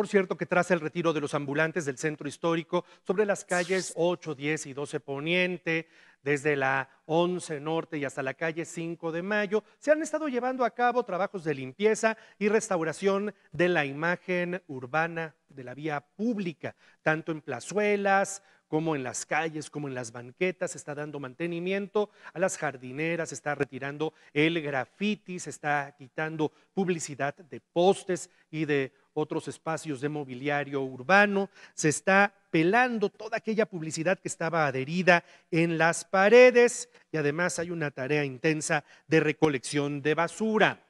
Por cierto, que tras el retiro de los ambulantes del centro histórico sobre las calles 8, 10 y 12 Poniente, desde la 11 Norte y hasta la calle 5 de Mayo, se han estado llevando a cabo trabajos de limpieza y restauración de la imagen urbana de la vía pública, tanto en plazuelas, como en las calles, como en las banquetas, se está dando mantenimiento a las jardineras, se está retirando el grafiti, se está quitando publicidad de postes y de otros espacios de mobiliario urbano, se está pelando toda aquella publicidad que estaba adherida en las paredes y además hay una tarea intensa de recolección de basura.